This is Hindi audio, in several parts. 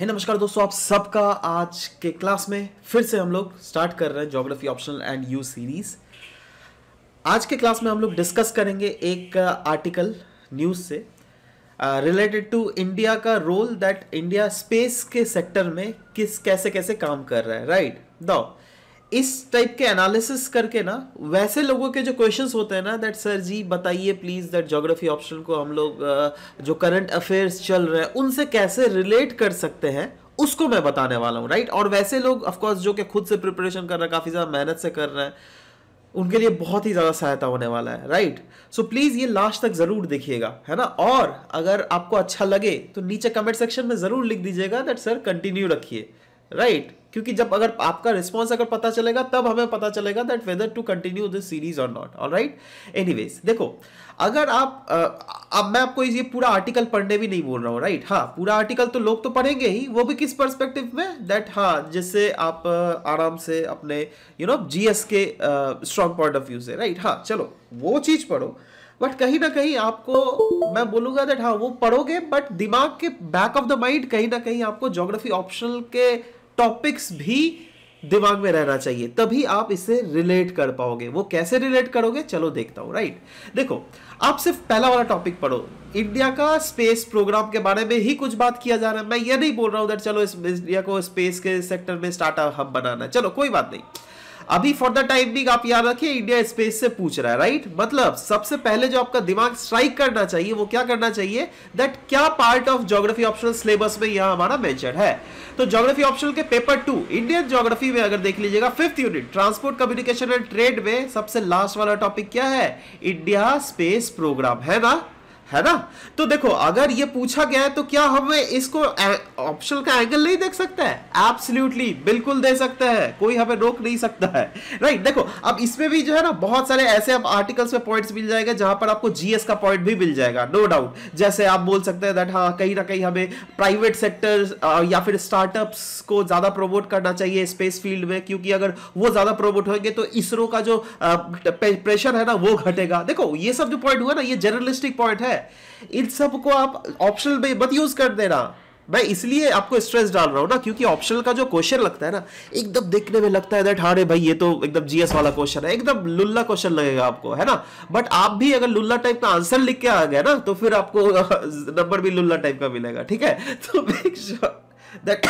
है नमस्कार दोस्तों आप सबका आज के क्लास में फिर से हम लोग स्टार्ट कर रहे हैं geography optional and you series आज के क्लास में हम लोग डिस्कस करेंगे एक आर्टिकल uh, न्यूज़ से रिलेटेड टू इंडिया का रोल दैट इंडिया स्पेस के सेक्टर में किस कैसे कैसे काम कर रहा है राइट right? दो इस टाइप के एनालिसिस करके ना वैसे लोगों के जो क्वेश्चंस होते हैं ना दैट सर जी बताइए प्लीज़ दैट जोग्राफी ऑप्शन को हम लोग जो करंट अफेयर्स चल रहे हैं उनसे कैसे रिलेट कर सकते हैं उसको मैं बताने वाला हूँ राइट और वैसे लोग ऑफकोर्स जो कि खुद से प्रिपरेशन कर रहे हैं काफ़ी ज़्यादा मेहनत से कर रहे हैं उनके लिए बहुत ही ज़्यादा सहायता होने वाला है राइट सो so, प्लीज़ ये लास्ट तक ज़रूर देखिएगा है ना और अगर आपको अच्छा लगे तो नीचे कमेंट सेक्शन में ज़रूर लिख दीजिएगा दैट सर कंटिन्यू रखिए राइट क्योंकि जब अगर आपका रिस्पॉन्स अगर पता चलेगा तब हमें पता चलेगा that whether to continue this series और नॉट ऑल राइट एनीवेज देखो अगर आप अब मैं आपको ये पूरा आर्टिकल पढ़ने भी नहीं बोल रहा हूँ राइट हाँ पूरा आर्टिकल तो लोग तो पढ़ेंगे ही वो भी किस परस्पेक्टिव में दैट हाँ जिससे आप आराम से अपने यू नो जी एस के स्ट्रॉन्ग पॉइंट ऑफ व्यू से राइट हाँ चलो वो चीज़ पढ़ो बट कहीं ना कहीं आपको मैं बोलूंगा दैट हाँ वो पढ़ोगे बट दिमाग के बैक ऑफ द माइंड कहीं ना कहीं आपको जोग्राफी ऑप्शनल के टॉपिक्स भी दिमाग में रहना चाहिए तभी आप इसे रिलेट कर पाओगे वो कैसे रिलेट करोगे चलो देखता हूं राइट देखो आप सिर्फ पहला वाला टॉपिक पढ़ो इंडिया का स्पेस प्रोग्राम के बारे में ही कुछ बात किया जा रहा है मैं ये नहीं बोल रहा हूं चलो इस इंडिया को स्पेस के सेक्टर में स्टार्टअप हब बनाना चलो कोई बात नहीं अभी फॉर द टाइम बिंग आप याद रखिए इंडिया स्पेस से पूछ रहा है राइट मतलब सबसे पहले जो आपका दिमाग स्ट्राइक करना चाहिए वो क्या करना चाहिए दैट क्या part of geography optional syllabus में यहां हमारा मेंशन है तो ज्योग्राफी ऑप्शनल के पेपर टू इंडियन ज्योग्राफी में अगर देख लीजिएगा fifth unit transport communication and trade में सबसे लास्ट वाला टॉपिक क्या है इंडिया स्पेस प्रोग्राम है ना है ना तो देखो अगर ये पूछा गया है तो क्या हम इसको ऑप्शन का एंगल नहीं देख सकते हैं एब्सोल्युटली बिल्कुल दे सकते हैं कोई हमें रोक नहीं सकता है राइट देखो अब इसमें भी जो है ना बहुत सारे ऐसे अब आर्टिकल्स में पॉइंट्स मिल जाएगा जहां पर आपको जीएस का पॉइंट भी मिल जाएगा नो डाउट जैसे आप बोल सकते हैं दैट हाँ कहीं ना कहीं हमें प्राइवेट सेक्टर या फिर स्टार्टअप्स को ज्यादा प्रमोट करना चाहिए स्पेस फील्ड में क्योंकि अगर वो ज्यादा प्रमोट होंगे तो इसरो का जो प्रेशर है ना वो घटेगा देखो ये सब जो पॉइंट हुआ ना ये जर्नलिस्टिक पॉइंट है है इन सब को आप ऑप्शनल में मत यूज कर देना मैं इसलिए आपको स्ट्रेस डाल रहा हूँ ना क्योंकि ऑप्शनल का जो क्वेश्चन लगता है ना एकदम देखने में लगता है दैट हाँ भाई ये तो एकदम जीएस वाला क्वेश्चन है एकदम लुल्ला क्वेश्चन लगेगा आपको है ना बट आप भी अगर लुल्ला टाइप का आंसर लिख के आ गया ना तो फिर आपको नंबर भी लुल्ला टाइप का मिलेगा ठीक है तो मेक श्योर दैट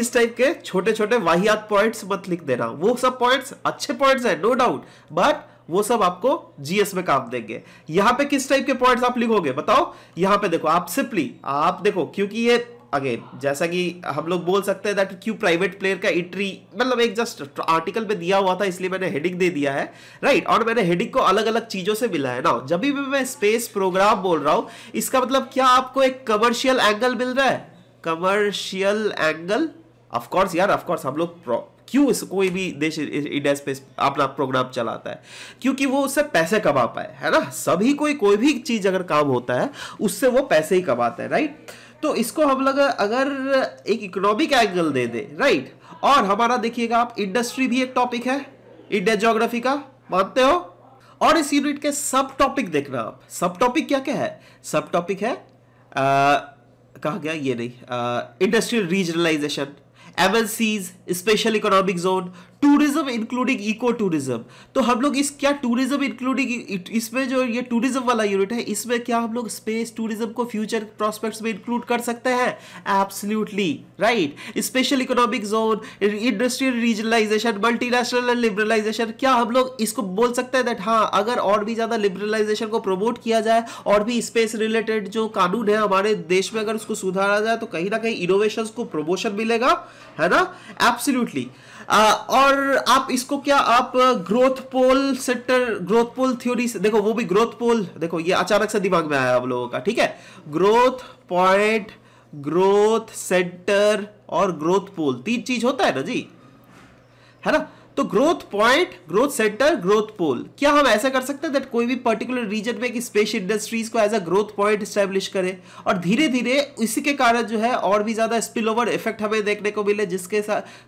इस टाइप के छोटे छोटे वाहियात पॉइंट्स मत लिख देना वो सब पॉइंट्स अच्छे पॉइंट्स हैं नो डाउट बट वो सब आपको जीएस में काम देंगे यहां पे किस टाइप के पॉइंट्स आप लिखोगे बताओ यहां पे देखो आप सिंपली आप देखो क्योंकि ये अगेन जैसा कि हम लोग बोल सकते हैं दैट क्यू प्राइवेट प्लेयर का इंट्री मतलब एक जस्ट आर्टिकल में दिया हुआ था इसलिए मैंने हेडिंग दे दिया है राइट right? और मैंने हेडिंग को अलग अलग चीज़ों से मिला है ना जब भी मैं स्पेस प्रोग्राम बोल रहा हूं इसका मतलब क्या आपको एक कमर्शियल एंगल मिल रहा है कमर्शियल एंगल ऑफकोर्स यार ऑफकोर्स हम लोग क्यों इस कोई भी देश इंडिया स्पेस अपना प्रोग्राम चलाता है क्योंकि वो उससे पैसे कमा पाए है ना सभी कोई कोई भी चीज़ अगर काम होता है उससे वो पैसे ही कमाता है राइट तो इसको हम लोग अगर एक इकोनॉमिक एंगल दे दे राइट और हमारा देखिएगा आप इंडस्ट्री भी एक टॉपिक है इंडिया जोग्राफी का मानते हो और इस यूनिट के सब टॉपिक देखना आप सब टॉपिक क्या क्या है सब टॉपिक है आ, कहा गया ये नहीं industrial regionalization MNCs special economic zone tourism including eco tourism तो हम लोग इस क्या टूरिज्म इंक्लूडिंग इसमें जो ये टूरिज्म वाला यूनिट है इसमें क्या हम लोग स्पेस टूरिज्म को फ्यूचर प्रॉस्पेक्ट्स में इंक्लूड कर सकते हैं absolutely right special economic zone industrial regionalization national liberalization क्या हम लोग इसको बोल सकते हैं दैट हाँ अगर और भी ज़्यादा लिबरलाइजेशन को प्रमोट किया जाए और भी स्पेस रिलेटेड जो कानून है हमारे देश में अगर उसको सुधारा जाए तो कहीं ना कहीं इनोवेशन को प्रमोशन मिलेगा है ना एब्सोल्युटली uh, और आप इसको क्या आप growth pole sector growth pole theory से देखो वो भी ग्रोथ पोल देखो ये अचानक से दिमाग में आया आप लोगों का ठीक है ग्रोथ पॉइंट ग्रोथ सेंटर और ग्रोथ पोल तीन चीज होता है ना जी है ना तो growth point growth centre growth pole क्या हम ऐसा कर सकते हैं दैट कोई भी पर्टिकुलर रीजन में स्पेस इंडस्ट्रीज को as a growth point establish करें और धीरे धीरे इसी के कारण जो है और भी ज़्यादा स्पिल ओवर इफेक्ट हमें देखने को मिले जिसके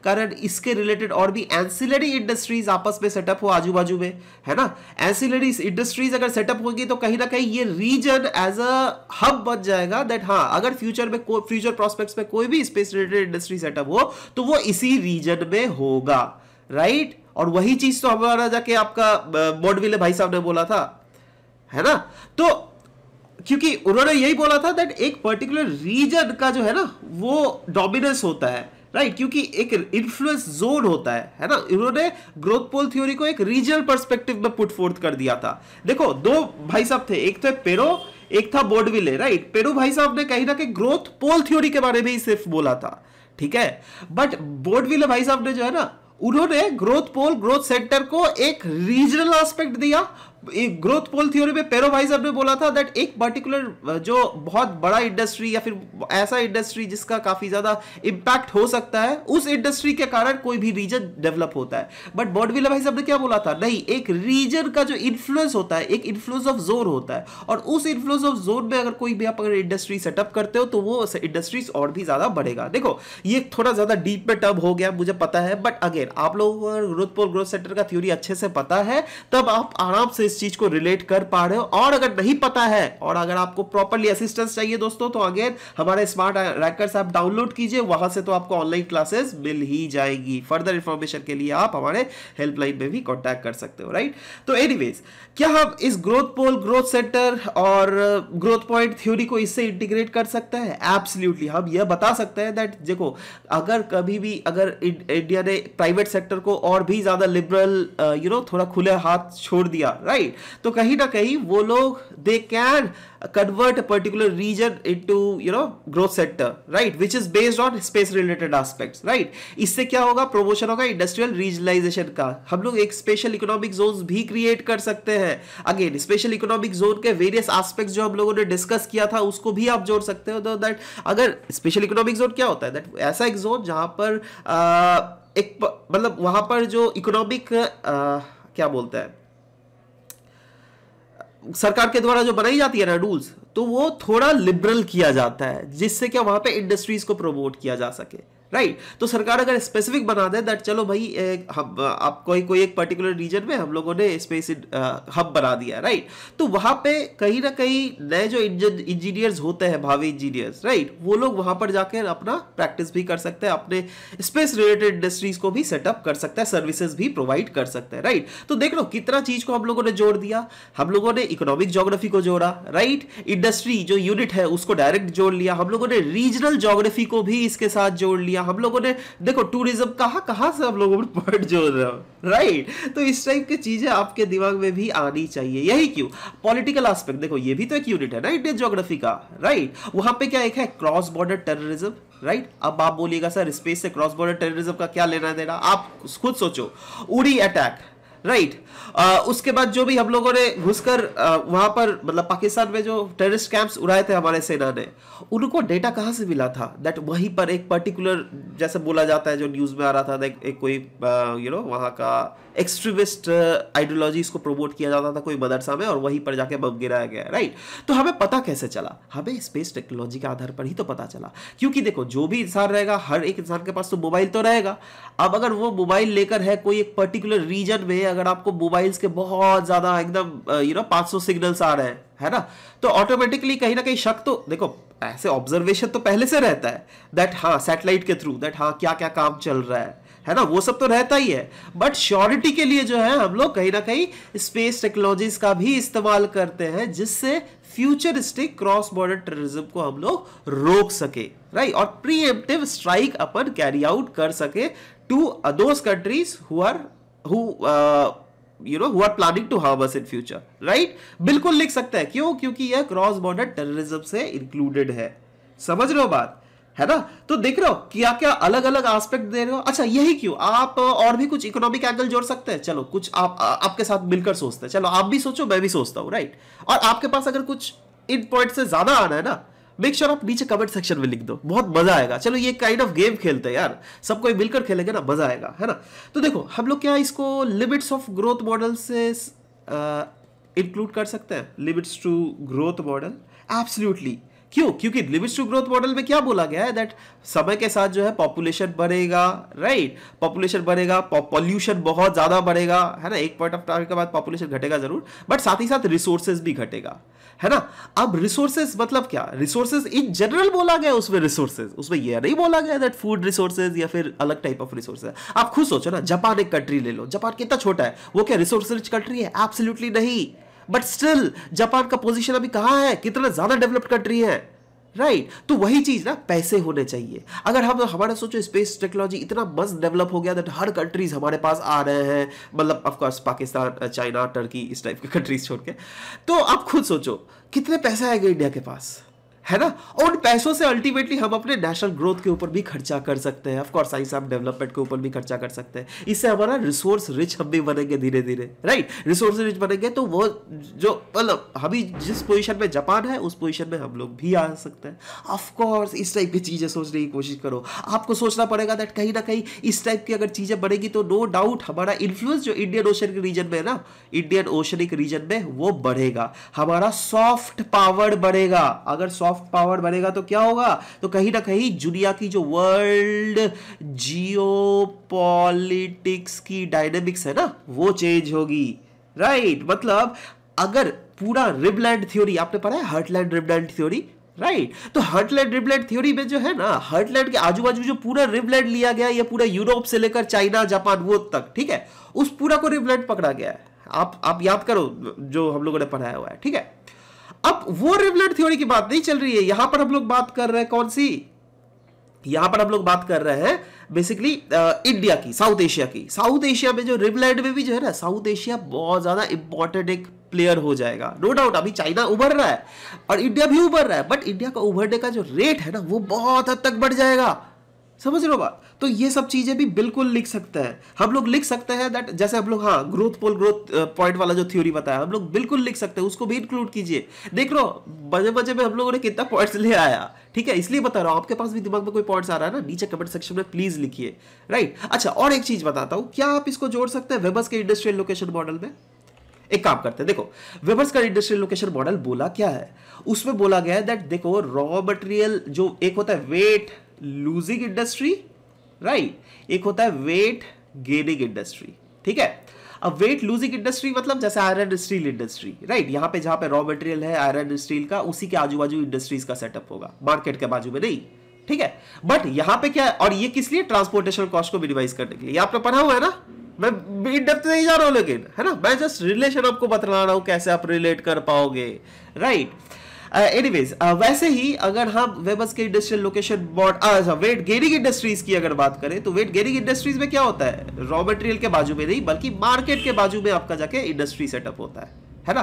कारण इसके रिलेटेड और भी एंसिलरी इंडस्ट्रीज आपस में सेटअप हो आजू बाजू में है ना एंसिलरी इंडस्ट्रीज अगर सेटअप होगी तो कहीं ना कहीं ये रीजन एज अ हब बन जाएगा दैट हाँ अगर फ्यूचर में फ्यूचर प्रोस्पेक्ट में कोई भी स्पेस रिलेटेड इंडस्ट्री सेटअप हो तो वो इसी रीजन में होगा राइट और वही चीज तो हमारा जाके आपका बॉडविले भाई साहब ने बोला था है ना तो क्योंकि उन्होंने यही बोला था दैट एक पर्टिकुलर रीजन का जो है ना वो डोमिनेंस होता है राइट right? क्योंकि एक इन्फ्लुएंस जोन होता है है ना इन्होंने ग्रोथ पोल थ्योरी को एक रीजनल पर्सपेक्टिव में पुट फोर्थ कर दिया था देखो दो भाई साहब थे एक थे पेरो तो एक था बोर्डविले राइट पेरो भाई साहब ने कहीं ना कहीं ग्रोथ पोल थ्योरी के बारे में ही सिर्फ बोला था ठीक है बट बोर्डविले भाई साहब ने जो है ना उन्होंने ग्रोथ पोल ग्रोथ सेंटर को एक रीजनल एस्पेक्ट दिया ग्रोथ पोल थ्योरी पे पेरो भाई साहब ने बोला था दैट एक पर्टिकुलर जो बहुत बड़ा इंडस्ट्री या फिर ऐसा इंडस्ट्री जिसका काफ़ी ज़्यादा इम्पैक्ट हो सकता है उस इंडस्ट्री के कारण कोई भी रीजन डेवलप होता है बट बॉडविला भाई साहब ने क्या बोला था नहीं एक रीजन का जो इन्फ्लुएंस होता है एक इन्फ्लुएंस ऑफ जोन होता है और उस इन्फ्लुएंस ऑफ जोन में अगर कोई भी आप अगर इंडस्ट्री सेटअप करते हो तो वो इंडस्ट्रीज और भी ज़्यादा बढ़ेगा देखो ये थोड़ा ज़्यादा डीप में टर्म हो गया मुझे पता है बट अगेन आप लोगों को ग्रोथ पोल ग्रोथ सेंटर का थ्योरी अच्छे से पता है तब आप आराम से इस चीज को रिलेट कर पा रहे हो और अगर नहीं पता है और अगर आपको प्रॉपरली असिस्टेंस चाहिए दोस्तों तो अगेन हमारे स्मार्ट रैकर्स ऐप डाउनलोड कीजिए वहां से तो आपको ऑनलाइन क्लासेस मिल ही जाएगी फर्दर इंफॉर्मेशन के लिए आप हमारे हेल्पलाइन में भी कॉन्टैक्ट कर सकते हो राइट तो एनीवेज क्या हम इस ग्रोथ पोल ग्रोथ सेंटर और ग्रोथ पॉइंट थ्योरी को इससे इंटीग्रेट कर सकते हैं एब्सोल्युटली हम यह बता सकते हैं दैट देखो अगर कभी भी अगर इंडिया ने प्राइवेट सेक्टर को और भी ज्यादा लिबरल यू नो थोड़ा खुले हाथ छोड़ दिया राइट राइट तो कहीं ना कहीं वो लोग they can convert a particular region into you know growth sector right which is based on space related aspect right इससे क्या होगा प्रोमोशन होगा इंडस्ट्रियल रीजनलाइजेशन का हम लोग एक स्पेशल इकोनॉमिक जोन भी क्रिएट कर सकते हैं अगेन स्पेशल इकोनॉमिक जोन के वेरियस आस्पेक्ट जो हम लोगों ने डिस्कस किया था उसको भी आप जोड़ सकते हो दैट अगर स्पेशल इकोनॉमिक जोन क्या होता है दैट ऐसा एक जोन जहां पर uh, एक मतलब वहां पर जो इकोनॉमिक क्या बोलते हैं सरकार के द्वारा जो बनाई जाती है ना रूल्स तो वो थोड़ा लिबरल किया जाता है जिससे क्या वहां पे इंडस्ट्रीज को प्रमोट किया जा सके राइट तो सरकार अगर स्पेसिफिक बना दे दैट चलो भाई एक हम आप कोई कोई एक पर्टिकुलर रीजन में हम लोगों ने स्पेस हब बना दिया राइट तो वहां पे कहीं ना कहीं नए जो इंजीनियर्स होते हैं भावी इंजीनियर्स राइट वो लोग वहां पर जाकर अपना प्रैक्टिस भी कर सकते हैं अपने स्पेस रिलेटेड इंडस्ट्रीज को भी सेटअप कर सकते हैं सर्विसेज भी प्रोवाइड कर सकते हैं राइट तो देख लो कितना चीज को हम लोगों ने जोड़ दिया हम लोगों ने इकोनॉमिक जोग्राफी को जोड़ा राइट इंडस्ट्री जो यूनिट है उसको डायरेक्ट जोड़ लिया हम लोगों ने रीजनल जोग्राफी को भी इसके साथ जोड़ लिया हम लोगों ने देखो टूरिज्म कहाँ कहाँ से हम लोगों ने पॉइंट जोड़ रहा राइट तो इस टाइप की चीज़ें आपके दिमाग में भी आनी चाहिए यही क्यों पॉलिटिकल आस्पेक्ट देखो ये भी तो एक यूनिट है ना इंडियन ज्योग्राफी का राइट वहां पे क्या एक है cross border terrorism right right? अब आप बोलिएगा सर स्पेस से क्रॉस बॉर्डर टेररिज्म का क्या लेना देना आप खुद सोचो उड़ी अटैक राइट आ, uh, उसके बाद जो भी हम लोगों ने घुसकर uh, वहां पर मतलब पाकिस्तान में जो टेररिस्ट कैंप्स उड़ाए थे हमारे सेना ने उनको डेटा कहाँ से मिला था दैट वहीं पर एक पर्टिकुलर जैसे बोला जाता है जो न्यूज़ में आ रहा था एक, कोई यू uh, नो वहाँ का एक्सट्रीमिस्ट आइडियोलॉजी को प्रमोट किया जाता था कोई मदरसा में और वहीं पर जाके बम गिराया गया राइट तो हमें पता कैसे चला हमें स्पेस टेक्नोलॉजी के आधार पर ही तो पता चला क्योंकि देखो जो भी इंसान रहेगा हर एक इंसान के पास तो मोबाइल तो रहेगा अब अगर वो मोबाइल लेकर है कोई एक पर्टिकुलर रीजन में अगर आपको मोबाइल्स के बहुत ज़्यादा एकदम यू नो 500 सिग्नल्स आ रहे हैं है ना तो ऑटोमेटिकली कहीं ना कहीं शक तो देखो ऐसे ऑब्जर्वेशन तो पहले से रहता है दैट हाँ सैटेलाइट के थ्रू दैट हाँ क्या क्या काम चल रहा है है ना वो सब तो रहता ही है बट श्योरिटी के लिए जो है हम लोग कहीं ना कहीं स्पेस टेक्नोलॉजीज का भी इस्तेमाल करते हैं जिससे फ्यूचरिस्टिक क्रॉस बॉर्डर टेररिज्म को हम लोग रोक सके राइट और प्री स्ट्राइक अपन कैरी आउट कर सके to those countries who are who uh, you know who are planning to harm us in future right बिल्कुल लिख सकता है क्यों क्योंकि यह क्रॉस बॉर्डर टेररिज्म से इंक्लूडेड है समझ रहे हो बात है ना तो देख रहे हो क्या क्या अलग अलग एस्पेक्ट दे रहे हो अच्छा यही क्यों आप uh, और भी कुछ इकोनॉमिक एंगल जोड़ सकते हैं चलो कुछ आप uh, आपके साथ मिलकर सोचते हैं चलो आप भी सोचो मैं भी सोचता हूँ राइट और आपके पास अगर कुछ इन पॉइंट से ज्यादा आना है ना मेक श्योर sure आप नीचे कमेंट सेक्शन में लिख दो बहुत मजा आएगा चलो ये काइंड ऑफ गेम खेलते हैं यार सब कोई मिलकर खेलेंगे ना मजा आएगा है ना तो देखो हम लोग क्या इसको लिमिट्स ऑफ ग्रोथ मॉडल से इंक्लूड कर सकते हैं limits to growth model absolutely क्यों क्योंकि लिमिट्स टू ग्रोथ मॉडल में क्या बोला गया है दैट समय के साथ जो है पॉपुलेशन बढ़ेगा राइट पॉपुलेशन बढ़ेगा पॉल्यूशन बहुत ज़्यादा बढ़ेगा है ना एक पॉइंट ऑफ टाइम के बाद पॉपुलेशन घटेगा जरूर बट साथ ही साथ रिसोर्सेज भी घटेगा है ना अब रिसोर्सेज मतलब क्या रिसोर्सेज इन जनरल बोला गया उसमें रिसोर्सेज उसमें यह नहीं बोला गया दैट फूड रिसोर्सेज या फिर अलग टाइप ऑफ रिसोर्सेज आप खुद सोचो ना जापान एक कंट्री ले लो जापान कितना छोटा है वो क्या रिसोर्स कंट्री है एब्सोल्युटली नहीं बट स्टिल जापान का पोजीशन अभी कहाँ है कितना ज्यादा डेवलप्ड कंट्री है राइट right. तो वही चीज ना पैसे होने चाहिए अगर हम हमारा सोचो स्पेस टेक्नोलॉजी इतना मस्त डेवलप हो गया दैट हर कंट्रीज हमारे पास आ रहे हैं मतलब ऑफकोर्स पाकिस्तान चाइना टर्की इस टाइप के कंट्रीज छोड़ के तो आप खुद सोचो कितने पैसे आएगा इंडिया के पास है ना उन पैसों से अल्टीमेटली हम अपने नेशनल ग्रोथ के ऊपर भी खर्चा कर सकते हैं ऑफकोर्स साइंस एंड डेवलपमेंट के ऊपर भी खर्चा कर सकते हैं इससे हमारा रिसोर्स रिच हम भी बनेंगे धीरे धीरे राइट रिसोर्स रिच बनेंगे तो वो जो मतलब अभी जिस पोजिशन में जापान है उस पोजिशन में हम लोग भी आ सकते हैं ऑफकोर्स इस टाइप की चीज़ें सोचने की कोशिश करो आपको सोचना पड़ेगा दैट कहीं ना कहीं इस टाइप की अगर चीज़ें बनेगी तो नो डाउट हमारा इन्फ्लुएंस जो इंडियन ओशन के रीजन में है ना इंडियन ओशनिक रीजन में वो बढ़ेगा हमारा सॉफ्ट पावर बढ़ेगा अगर सॉफ्ट सॉफ्ट पावर बनेगा तो क्या होगा तो कहीं ना कहीं जुनिया की जो वर्ल्ड जियोपॉलिटिक्स की डायनेमिक्स है ना वो चेंज होगी राइट right? मतलब अगर पूरा रिबलैंड थ्योरी आपने पढ़ा है heartland rimland theory right right. तो हर्टलैंड रिबलैंड थ्योरी में जो है ना हर्टलैंड के आजू बाजू जो पूरा रिबलैंड लिया गया या पूरा यूरोप से लेकर चाइना जापान वो तक ठीक है उस पूरा को रिबलैंड पकड़ा गया है आप आप याद करो जो हम लोगों ने पढ़ाया हुआ है ठीक है अब वो रिवलेट थ्योरी की बात नहीं चल रही है यहां पर हम लोग बात कर रहे हैं कौन सी यहां पर हम लोग बात कर रहे हैं बेसिकली इंडिया की साउथ एशिया की साउथ एशिया में जो रिवलाइट में भी जो है ना साउथ एशिया बहुत ज्यादा इंपॉर्टेंट एक प्लेयर हो जाएगा नो no डाउट अभी चाइना उभर रहा है और इंडिया भी उभर रहा है बट इंडिया का उभरने का जो रेट है ना वो बहुत हद तक बढ़ जाएगा समझ रहे हो बात तो ये सब चीजें भी बिल्कुल लिख सकते हैं हम लोग लिख सकते हैं दैट जैसे हम लोग हाँ ग्रोथ पोल ग्रोथ पॉइंट वाला जो थ्योरी बताया हम लोग बिल्कुल लिख सकते हैं उसको भी इंक्लूड कीजिए देख लो बजे बजे में हम लोगों ने कितना पॉइंट्स ले आया ठीक है इसलिए बता रहा हूँ आपके पास भी दिमाग में कोई पॉइंट्स आ रहा है ना नीचे कमेंट सेक्शन में प्लीज लिखिए राइट अच्छा और एक चीज बताता हूँ क्या आप इसको जोड़ सकते हैं वेबस के इंडस्ट्रियल लोकेशन मॉडल में एक काम करते हैं देखो वेबर्स का इंडस्ट्रियल लोकेशन मॉडल बोला क्या है उसमें बोला गया है दैट देखो रॉ मटेरियल जो एक होता है वेट लूजिंग इंडस्ट्री राइट एक होता है वेट गेनिंग इंडस्ट्री ठीक है अब वेट लूजिंग इंडस्ट्री मतलब जैसे आयरन स्टील इंडस्ट्री राइट यहां पे जहां पे रॉ मटेरियल है आयरन स्टील का उसी के आजू बाजू इंडस्ट्रीज का सेटअप होगा मार्केट के बाजू में नहीं ठीक है बट यहां पे क्या है और ये किस लिए ट्रांसपोर्टेशन कॉस्ट को मिनिमाइज करने के लिए आपने पढ़ा हुआ है ना मैं इन डेप्थ नहीं जा रहा हूँ लेकिन है ना मैं जस्ट रिलेशन आपको बतला रहा हूं कैसे आप रिलेट कर पाओगे राइट एनीवेज uh, uh, वैसे ही अगर हम वेबस के इंडस्ट्रियल लोकेशन बॉर्ड अच्छा वेट गेरिंग इंडस्ट्रीज की अगर बात करें तो वेट गेरिंग इंडस्ट्रीज में क्या होता है रॉ मटेरियल के बाजू में नहीं बल्कि मार्केट के बाजू में आपका जाके इंडस्ट्री सेटअप होता है है ना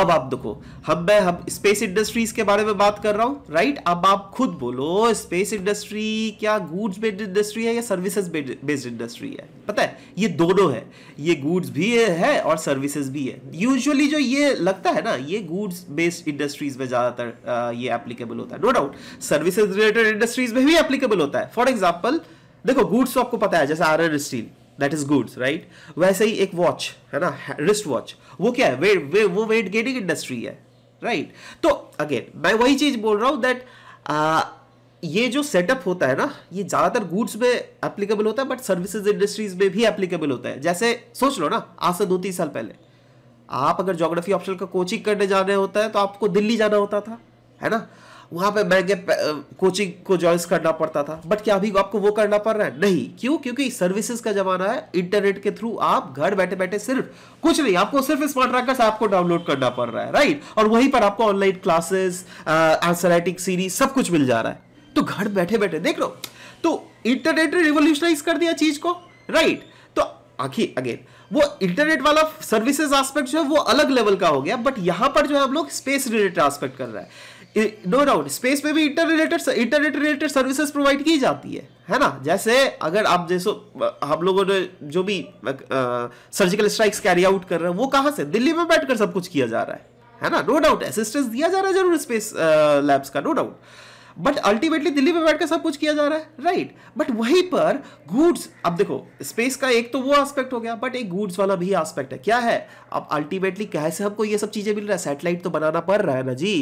अब आप देखो हम मैं हम स्पेस इंडस्ट्रीज के बारे में बात कर रहा हूं राइट अब आप खुद बोलो स्पेस इंडस्ट्री क्या गुड्स बेस्ड इंडस्ट्री है या सर्विसेज बेस्ड इंडस्ट्री है पता है ये दोनों है ये गुड्स भी है और सर्विसेज भी है यूजुअली जो ये लगता है ना ये गुड्स बेस्ड इंडस्ट्रीज में ज़्यादातर ये एप्लीकेबल होता है no doubt services related industries में भी एप्लीकेबल होता है फॉर एग्जाम्पल देखो गुड्स तो आपको पता है जैसे आर steel that is goods right वैसे ही एक वॉच है ना रिस्ट वॉच वो क्या है वे, वे, वो वेट गेनिंग इंडस्ट्री है राइट right? तो अगेन मैं वही चीज बोल रहा हूं दैट ये जो सेटअप होता है ना ये ज़्यादातर गुड्स में एप्लीकेबल होता है बट सर्विसेज इंडस्ट्रीज में भी एप्लीकेबल होता है जैसे सोच लो ना आज से दो तीन साल पहले आप अगर ज्योग्राफी ऑप्शन का कोचिंग करने जाने होता है तो आपको दिल्ली जाना होता था है ना वहां पे महंगे कोचिंग को ज्वाइन करना पड़ता था बट क्या अभी आपको वो करना पड़ रहा है नहीं क्यों क्योंकि सर्विसेज का जमाना है इंटरनेट के थ्रू आप घर बैठे बैठे सिर्फ कुछ नहीं आपको सिर्फ स्मार्ट रैकर्स आपको डाउनलोड करना पड़ रहा है राइट और वहीं पर आपको ऑनलाइन क्लासेस एंसराइटिक सीरीज सब कुछ मिल जा रहा है तो घर बैठे बैठे देख लो तो इंटरनेट ने रिवोल्यूशनाइज कर दिया चीज को राइट तो आखिर अगेन वो इंटरनेट वाला सर्विसेज एस्पेक्ट जो है वो अलग लेवल का हो गया बट यहां पर जो है हम लोग स्पेस रिलेटेड एस्पेक्ट कर रहा है नो डाउट स्पेस में भी inter related internet related services provide की जाती है है ना जैसे अगर आप जैसे हम लोगों ने जो भी सर्जिकल स्ट्राइक्स कैरी आउट कर रहे हैं वो कहाँ से दिल्ली में बैठकर सब कुछ किया जा रहा है है ना नो डाउट असिस्टेंस दिया जा रहा है जरूर स्पेस लैब्स का no doubt but ultimately Delhi में बैठकर सब कुछ किया जा रहा है राइट बट वहीं पर गुड्स अब देखो स्पेस का एक तो वो एस्पेक्ट हो गया बट एक गुड्स वाला भी एस्पेक्ट है क्या है अब अल्टीमेटली कैसे हमको ये सब चीजें मिल रहा है सैटेलाइट तो बनाना पड़ रहा है ना जी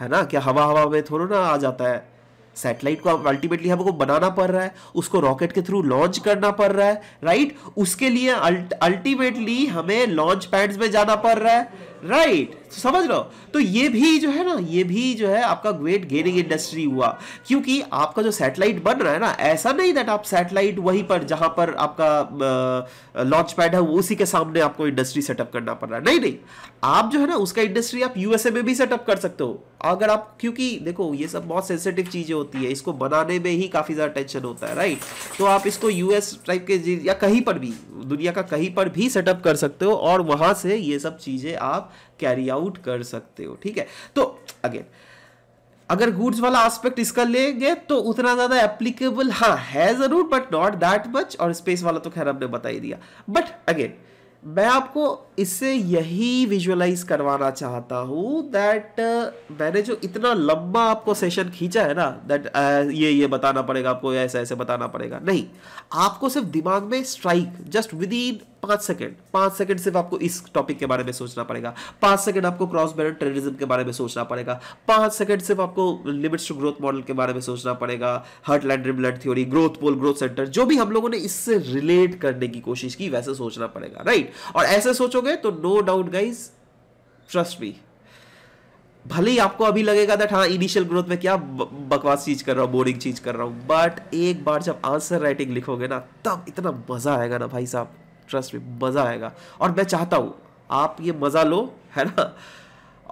है ना क्या हवा हवा में थोड़ा ना आ जाता है सैटेलाइट को अल्टीमेटली हमको बनाना पड़ रहा है उसको रॉकेट के थ्रू लॉन्च करना पड़ रहा है राइट उसके लिए अल्टीमेटली हमें लॉन्च पैड्स में जाना पड़ रहा है राइट right. तो समझ लो तो ये भी जो है ना ये भी जो है आपका ग्रेट गेनिंग इंडस्ट्री हुआ क्योंकि आपका जो सैटेलाइट बन रहा है ना ऐसा नहीं दैट आप सैटेलाइट वहीं पर जहां पर आपका लॉन्च पैड है उसी के सामने आपको इंडस्ट्री सेटअप करना पड़ रहा है नहीं नहीं आप जो है ना उसका इंडस्ट्री आप यूएसए में भी सेटअप कर सकते हो अगर आप क्योंकि देखो ये सब बहुत सेंसिटिव चीज़ें होती है इसको बनाने में ही काफ़ी ज़्यादा टेंशन होता है राइट तो आप इसको यूएस टाइप के या कहीं पर भी दुनिया का कहीं पर भी सेटअप कर सकते हो और वहां से ये सब चीज़ें आप आप कैरी आउट कर सकते हो ठीक है तो अगेन अगर गुड्स वाला एस्पेक्ट इसका लेंगे तो उतना ज़्यादा एप्लीकेबल हाँ है ज़रूर बट नॉट दैट मच और स्पेस वाला तो खैर हमने बता ही दिया बट अगेन मैं आपको इससे यही विजुअलाइज करवाना चाहता हूँ दैट uh, मैंने जो इतना लंबा आपको सेशन खींचा है ना दैट uh, ये ये बताना पड़ेगा आपको ऐसे ऐसे बताना पड़ेगा नहीं आपको सिर्फ दिमाग में स्ट्राइक जस्ट विद इन पांच सेकंड पांच सेकंड सिर्फ आपको इस टॉपिक के बारे में सोचना पड़ेगा पांच सेकंड आपको क्रॉस बैरल टेररिज्म के बारे में सोचना पड़ेगा पांच सेकंड सिर्फ आपको लिमिट्स टू ग्रोथ मॉडल के बारे में सोचना पड़ेगा heartland rimland theory growth pole growth centre जो भी हम लोगों ने इससे रिलेट करने की कोशिश की वैसे सोचना पड़ेगा राइट और ऐसे सोचोगे तो no doubt guys trust me भले ही आपको अभी लगेगा दैट हाँ इनिशियल ग्रोथ में क्या बकवास चीज कर रहा हूँ बोरिंग चीज कर रहा हूँ बट एक बार जब आंसर राइटिंग लिखोगे ना तब इतना मजा आएगा ना भाई साहब ट्रस्ट में मज़ा आएगा और मैं चाहता हूँ आप ये मज़ा लो है ना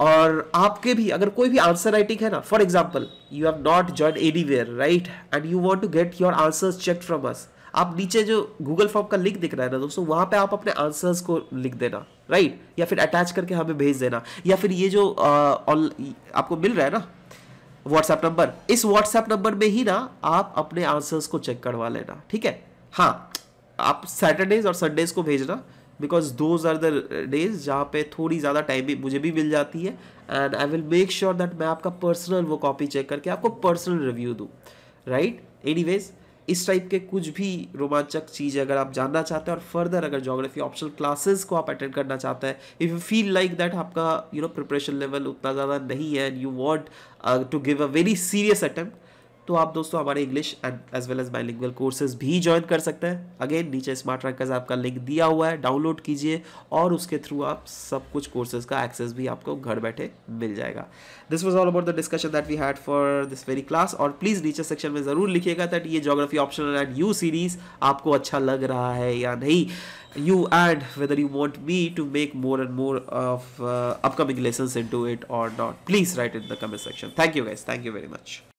और आपके भी अगर कोई भी आंसर राइटिंग है ना for example you have not join anywhere right and you want to get your answers check from us आप नीचे जो गूगल फॉर्म का लिंक दिख रहा है ना दोस्तों वहाँ पे आप अपने आंसर्स को लिख देना राइट right? या फिर अटैच करके हमें भेज देना या फिर ये जो आ, आपको मिल रहा है ना व्हाट्सएप नंबर इस व्हाट्सएप नंबर में ही ना आप अपने आंसर्स को चेक करवा लेना ठीक है हाँ आप सैटरडेज और संडेज को भेजना because those are the days जहाँ पे थोड़ी ज़्यादा टाइम भी मुझे भी मिल जाती है and I will make sure that मैं आपका पर्सनल वो कॉपी चेक करके आपको पर्सनल रिव्यू दूँ राइट वेज इस टाइप के कुछ भी रोमांचक चीज़ अगर आप जानना चाहते हैं और फर्दर अगर जोग्राफी ऑप्शनल क्लासेस को आप अटेंड करना चाहते हैं if you feel like that आपका यू नो प्रिपरेशन लेवल उतना ज़्यादा नहीं है and you want to give a very serious attempt तो आप दोस्तों हमारे English and as well as bilingual courses भी ज्वाइन कर सकते हैं अगेन नीचे स्मार्ट रैंकर्स आपका लिंक दिया हुआ है डाउनलोड कीजिए और उसके थ्रू आप सब कुछ कोर्सेज का एक्सेस भी आपको घर बैठे मिल जाएगा this was all about the discussion that we had for this very class और प्लीज़ नीचे सेक्शन में ज़रूर लिखिएगा दैट ये geography optional and you series आपको अच्छा लग रहा है या नहीं you and whether you want me to make more and more of uh, upcoming lessons into it or not please write in the comment section thank you guys thank you very much